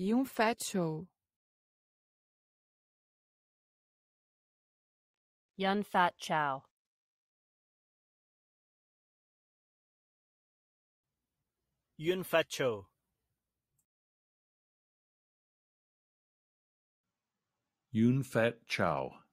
e um fat show. Yun Fat Chow. Yun Fat Chow. Yun Fat Chow.